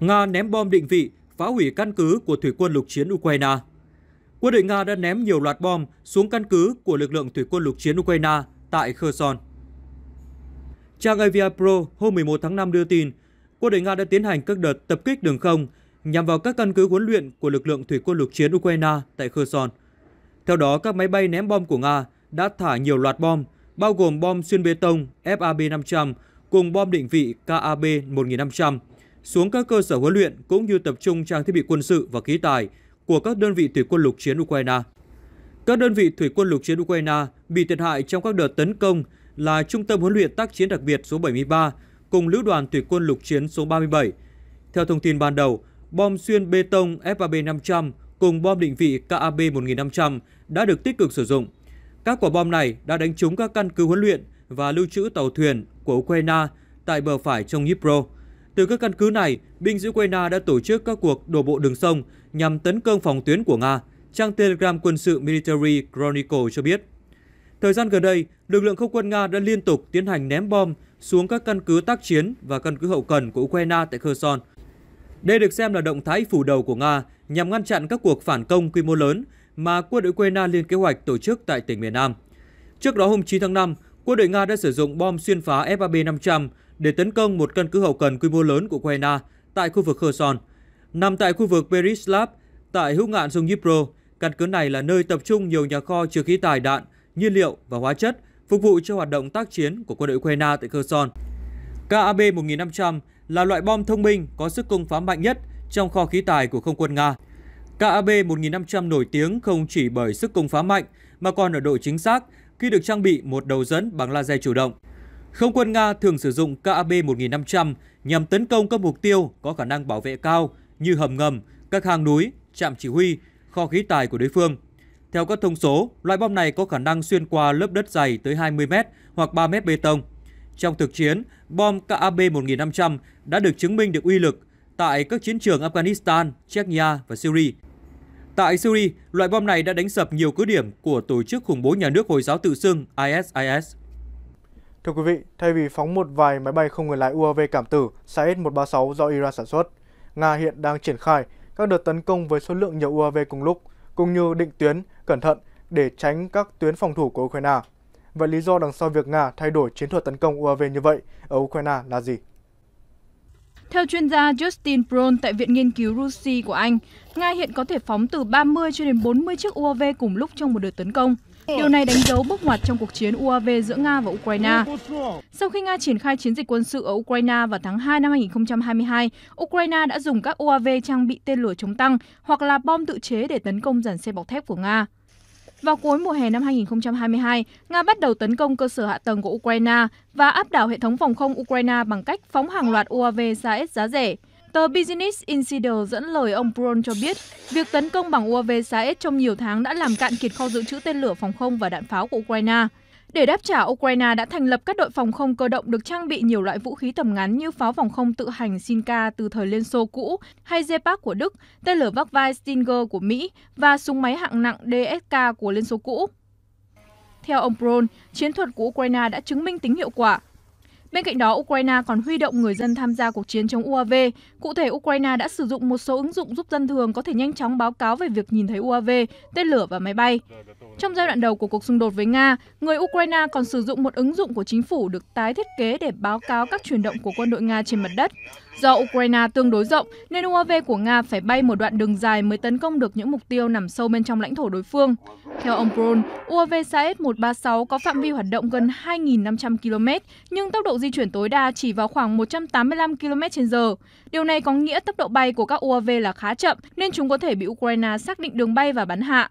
Nga ném bom định vị, phá hủy căn cứ của thủy quân lục chiến Ukraine. Quân đội Nga đã ném nhiều loạt bom xuống căn cứ của lực lượng thủy quân lục chiến Ukraine tại Kherson. Trang Aviapro hôm 11 tháng 5 đưa tin, quân đội Nga đã tiến hành các đợt tập kích đường không nhằm vào các căn cứ huấn luyện của lực lượng thủy quân lục chiến Ukraine tại Kherson. Theo đó, các máy bay ném bom của Nga đã thả nhiều loạt bom, bao gồm bom xuyên bê tông FAB-500 cùng bom định vị KAB-1500 xuống các cơ sở huấn luyện cũng như tập trung trang thiết bị quân sự và khí tài của các đơn vị thủy quân lục chiến Ukraine. Các đơn vị thủy quân lục chiến Ukraine bị thiệt hại trong các đợt tấn công là Trung tâm huấn luyện tác chiến đặc biệt số 73 cùng Lữ đoàn Thủy quân lục chiến số 37. Theo thông tin ban đầu, bom xuyên bê tông FAB 500 cùng bom định vị KAB 1500 đã được tích cực sử dụng. Các quả bom này đã đánh trúng các căn cứ huấn luyện và lưu trữ tàu thuyền của Ukraine tại bờ phải sông Dnipro. Từ các căn cứ này, binh sĩ Ukraine đã tổ chức các cuộc đổ bộ đường sông nhằm tấn công phòng tuyến của Nga, trang Telegram quân sự Military Chronicle cho biết. Thời gian gần đây, lực lượng không quân Nga đã liên tục tiến hành ném bom xuống các căn cứ tác chiến và căn cứ hậu cần của Ukraine tại Kherson. Đây được xem là động thái phủ đầu của Nga nhằm ngăn chặn các cuộc phản công quy mô lớn mà quân đội Ukraine lên kế hoạch tổ chức tại tỉnh miền Nam. Trước đó hôm 9 tháng 5, quân đội Nga đã sử dụng bom xuyên phá FAB-500 để tấn công một căn cứ hậu cần quy mô lớn của Ukraine tại khu vực Kherson. Nằm tại khu vực Berislav tại hữu ngạn sông Dnipro, căn cứ này là nơi tập trung nhiều nhà kho chứa khí tài đạn, nhiên liệu và hóa chất phục vụ cho hoạt động tác chiến của quân đội Ukraine tại Kherson. KAB-1500 là loại bom thông minh có sức công phá mạnh nhất trong kho khí tài của không quân Nga. KAB-1500 nổi tiếng không chỉ bởi sức công phá mạnh mà còn ở độ chính xác khi được trang bị một đầu dẫn bằng laser chủ động. Không quân Nga thường sử dụng KAB-1500 nhằm tấn công các mục tiêu có khả năng bảo vệ cao như hầm ngầm, các hang núi, trạm chỉ huy, kho khí tài của đối phương. Theo các thông số, loại bom này có khả năng xuyên qua lớp đất dày tới 20 m hoặc 3 m bê tông. Trong thực chiến, bom KAB-1500 đã được chứng minh được uy lực tại các chiến trường Afghanistan, Chechnya và Syria. Tại Syria, loại bom này đã đánh sập nhiều cứ điểm của tổ chức khủng bố nhà nước Hồi giáo tự xưng ISIS. Thưa quý vị, thay vì phóng một vài máy bay không người lái UAV cảm tử Saed-136 do Iran sản xuất, Nga hiện đang triển khai các đợt tấn công với số lượng nhiều UAV cùng lúc, cũng như định tuyến, cẩn thận để tránh các tuyến phòng thủ của Ukraine. Vậy lý do đằng sau việc Nga thay đổi chiến thuật tấn công UAV như vậy ở Ukraine là gì? Theo chuyên gia Justin Brown tại Viện Nghiên cứu Russi của Anh, Nga hiện có thể phóng từ 30 cho đến 40 chiếc UAV cùng lúc trong một đợt tấn công – Điều này đánh dấu bước ngoặt trong cuộc chiến UAV giữa Nga và Ukraine. Sau khi Nga triển khai chiến dịch quân sự ở Ukraine vào tháng 2 năm 2022, Ukraine đã dùng các UAV trang bị tên lửa chống tăng hoặc là bom tự chế để tấn công dàn xe bọc thép của Nga. Vào cuối mùa hè năm 2022, Nga bắt đầu tấn công cơ sở hạ tầng của Ukraine và áp đảo hệ thống phòng không Ukraine bằng cách phóng hàng loạt UAV ra giá rẻ. Tờ Business Insider dẫn lời ông Brown cho biết, việc tấn công bằng UAV Saed trong nhiều tháng đã làm cạn kiệt kho dự trữ tên lửa phòng không và đạn pháo của Ukraine. Để đáp trả, Ukraine đã thành lập các đội phòng không cơ động được trang bị nhiều loại vũ khí tầm ngắn như pháo phòng không tự hành Sinka từ thời Liên Xô cũ hay Zepak của Đức, tên lửa vác vai Stinger của Mỹ và súng máy hạng nặng DSK của Liên Xô cũ. Theo ông Brown, chiến thuật của Ukraine đã chứng minh tính hiệu quả – Bên cạnh đó, Ukraine còn huy động người dân tham gia cuộc chiến chống UAV. Cụ thể, Ukraine đã sử dụng một số ứng dụng giúp dân thường có thể nhanh chóng báo cáo về việc nhìn thấy UAV, tên lửa và máy bay. Trong giai đoạn đầu của cuộc xung đột với Nga, người Ukraine còn sử dụng một ứng dụng của chính phủ được tái thiết kế để báo cáo các chuyển động của quân đội Nga trên mặt đất. Do Ukraine tương đối rộng nên UAV của Nga phải bay một đoạn đường dài mới tấn công được những mục tiêu nằm sâu bên trong lãnh thổ đối phương. Theo ông Brun, UAV Saed-136 có phạm vi hoạt động gần 2.500 km, nhưng tốc độ di chuyển tối đa chỉ vào khoảng 185 km h Điều này có nghĩa tốc độ bay của các UAV là khá chậm, nên chúng có thể bị Ukraine xác định đường bay và bắn hạ.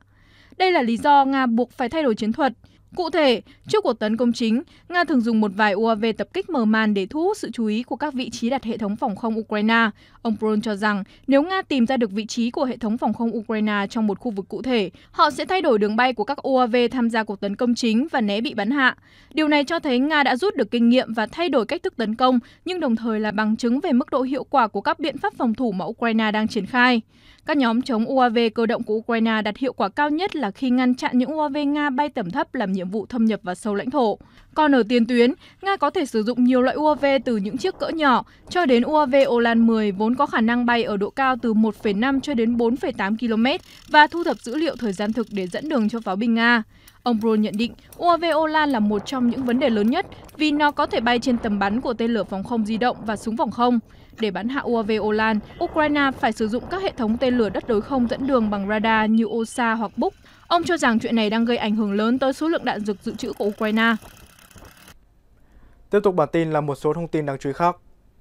Đây là lý do Nga buộc phải thay đổi chiến thuật. Cụ thể, trước cuộc tấn công chính, Nga thường dùng một vài UAV tập kích mở màn để thu hút sự chú ý của các vị trí đặt hệ thống phòng không Ukraine. Ông Pron cho rằng nếu Nga tìm ra được vị trí của hệ thống phòng không Ukraine trong một khu vực cụ thể, họ sẽ thay đổi đường bay của các UAV tham gia cuộc tấn công chính và né bị bắn hạ. Điều này cho thấy Nga đã rút được kinh nghiệm và thay đổi cách thức tấn công, nhưng đồng thời là bằng chứng về mức độ hiệu quả của các biện pháp phòng thủ mà Ukraine đang triển khai. Các nhóm chống UAV cơ động của Ukraine đạt hiệu quả cao nhất là khi ngăn chặn những UAV Nga bay tầm thấp làm nhiệm vụ thâm nhập vào sâu lãnh thổ. Còn ở tiền tuyến, Nga có thể sử dụng nhiều loại UAV từ những chiếc cỡ nhỏ cho đến UAV Olan 10 vốn có khả năng bay ở độ cao từ 1,5 cho đến 4,8 km và thu thập dữ liệu thời gian thực để dẫn đường cho pháo binh Nga. Ông Brol nhận định UAV Olan là một trong những vấn đề lớn nhất vì nó có thể bay trên tầm bắn của tên lửa phòng không di động và súng phòng không. Để bắn hạ UAV Olan, Ukraine phải sử dụng các hệ thống tên lửa đất đối không dẫn đường bằng radar như OSA hoặc Buk Ông cho rằng chuyện này đang gây ảnh hưởng lớn tới số lượng đạn dược dự trữ của Ukraine. Tiếp tục bản tin là một số thông tin đáng chú ý khác.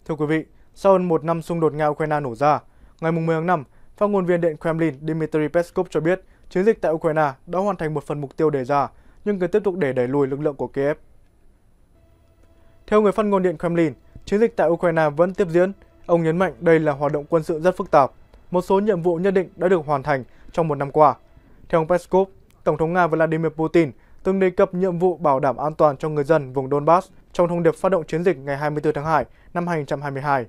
Thưa quý vị, sau hơn một năm xung đột Nga-Ukraine nổ ra, ngày 10 tháng 5, phát ngôn viên Điện Kremlin Dmitry Peskov cho biết chiến dịch tại Ukraine đã hoàn thành một phần mục tiêu đề ra, nhưng cần tiếp tục để đẩy lùi lực lượng của Kiev. Theo người phát ngôn Điện Kremlin, chiến dịch tại Ukraine vẫn tiếp diễn. Ông nhấn mạnh đây là hoạt động quân sự rất phức tạp. Một số nhiệm vụ nhất định đã được hoàn thành trong một năm qua, theo ông Peskov, Tổng thống Nga Vladimir Putin từng đề cập nhiệm vụ bảo đảm an toàn cho người dân vùng Donbass trong thông điệp phát động chiến dịch ngày 24 tháng 2 năm 2022.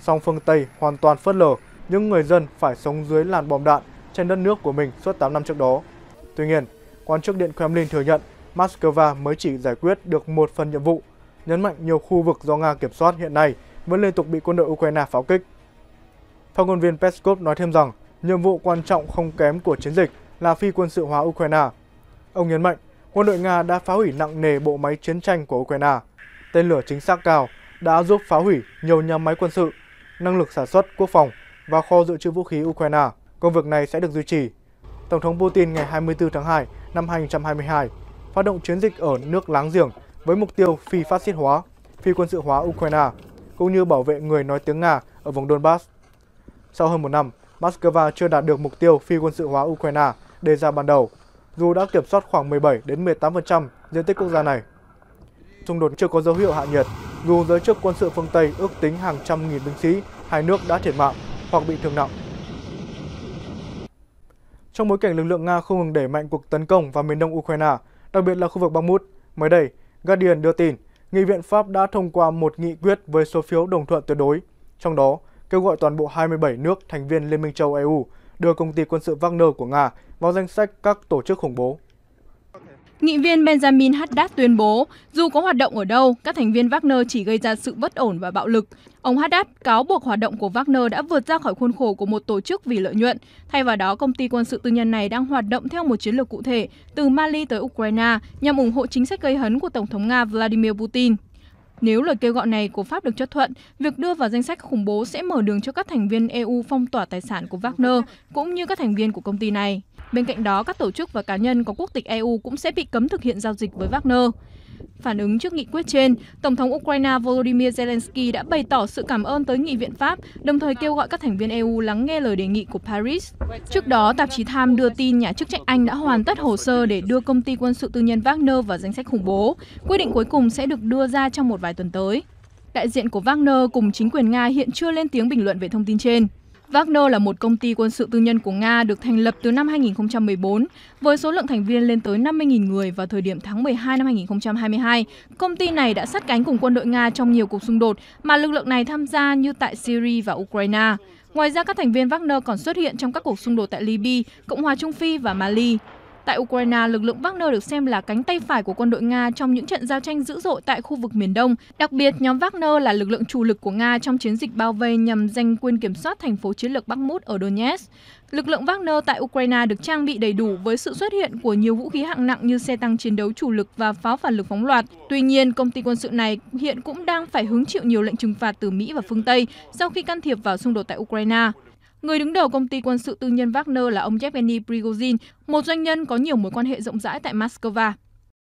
Song phương Tây hoàn toàn phớt lờ những người dân phải sống dưới làn bom đạn trên đất nước của mình suốt 8 năm trước đó. Tuy nhiên, quan chức Điện Kremlin thừa nhận Moscow mới chỉ giải quyết được một phần nhiệm vụ, nhấn mạnh nhiều khu vực do Nga kiểm soát hiện nay vẫn liên tục bị quân đội Ukraine pháo kích. Phát ngôn viên Peskov nói thêm rằng, nhiệm vụ quan trọng không kém của chiến dịch là phi quân sự hóa Ukraine. Ông nhấn mạnh, quân đội Nga đã phá hủy nặng nề bộ máy chiến tranh của Ukraine. Tên lửa chính xác cao đã giúp phá hủy nhiều nhà máy quân sự, năng lực sản xuất quốc phòng và kho dự trữ vũ khí Ukraine. Công việc này sẽ được duy trì. Tổng thống Putin ngày 24 tháng 2 năm 2022 phát động chiến dịch ở nước láng giềng với mục tiêu phi phát xít hóa, phi quân sự hóa Ukraine, cũng như bảo vệ người nói tiếng Nga ở vùng Donbass. Sau hơn một năm, Moscow chưa đạt được mục tiêu phi quân sự hóa Ukraine đề ra ban đầu, dù đã kiểm soát khoảng 17 đến 18% diện tích quốc gia này. Xung đột chưa có dấu hiệu hạ nhiệt, dù giới chức quân sự phương Tây ước tính hàng trăm nghìn binh sĩ hai nước đã thiệt mạng hoặc bị thương nặng. Trong bối cảnh lực lượng Nga không ngừng đẩy mạnh cuộc tấn công vào miền đông Ukraine, đặc biệt là khu vực Bakhmut, mới đây, Guardian đưa tin Nghị viện Pháp đã thông qua một nghị quyết với số phiếu đồng thuận tuyệt đối, trong đó kêu gọi toàn bộ 27 nước thành viên Liên minh châu EU đưa công ty quân sự Wagner của Nga vào danh sách các tổ chức khủng bố. Nghị viên Benjamin Haddad tuyên bố, dù có hoạt động ở đâu, các thành viên Wagner chỉ gây ra sự bất ổn và bạo lực. Ông Haddad cáo buộc hoạt động của Wagner đã vượt ra khỏi khuôn khổ của một tổ chức vì lợi nhuận. Thay vào đó, công ty quân sự tư nhân này đang hoạt động theo một chiến lược cụ thể, từ Mali tới Ukraine, nhằm ủng hộ chính sách gây hấn của Tổng thống Nga Vladimir Putin. Nếu lời kêu gọi này của Pháp được chấp thuận, việc đưa vào danh sách khủng bố sẽ mở đường cho các thành viên EU phong tỏa tài sản của Wagner cũng như các thành viên của công ty này. Bên cạnh đó, các tổ chức và cá nhân có quốc tịch EU cũng sẽ bị cấm thực hiện giao dịch với Wagner. Phản ứng trước nghị quyết trên, Tổng thống Ukraine Volodymyr Zelensky đã bày tỏ sự cảm ơn tới Nghị viện Pháp, đồng thời kêu gọi các thành viên EU lắng nghe lời đề nghị của Paris. Trước đó, tạp chí Time đưa tin nhà chức trách Anh đã hoàn tất hồ sơ để đưa công ty quân sự tư nhân Wagner vào danh sách khủng bố. Quyết định cuối cùng sẽ được đưa ra trong một vài tuần tới. Đại diện của Wagner cùng chính quyền Nga hiện chưa lên tiếng bình luận về thông tin trên. Wagner là một công ty quân sự tư nhân của Nga được thành lập từ năm 2014 với số lượng thành viên lên tới 50.000 người vào thời điểm tháng 12 năm 2022. Công ty này đã sát cánh cùng quân đội Nga trong nhiều cuộc xung đột mà lực lượng này tham gia như tại Syria và Ukraine. Ngoài ra, các thành viên Wagner còn xuất hiện trong các cuộc xung đột tại Libya, Cộng hòa Trung Phi và Mali. Tại Ukraine, lực lượng Wagner được xem là cánh tay phải của quân đội Nga trong những trận giao tranh dữ dội tại khu vực miền Đông. Đặc biệt, nhóm Wagner là lực lượng chủ lực của Nga trong chiến dịch bao vây nhằm giành quyền kiểm soát thành phố chiến lược Bakhmut ở Donetsk. Lực lượng Wagner tại Ukraine được trang bị đầy đủ với sự xuất hiện của nhiều vũ khí hạng nặng như xe tăng chiến đấu chủ lực và pháo phản lực phóng loạt. Tuy nhiên, công ty quân sự này hiện cũng đang phải hứng chịu nhiều lệnh trừng phạt từ Mỹ và phương Tây sau khi can thiệp vào xung đột tại Ukraine. Người đứng đầu công ty quân sự tư nhân Wagner là ông Yevgeny Prigozhin, một doanh nhân có nhiều mối quan hệ rộng rãi tại Moscow.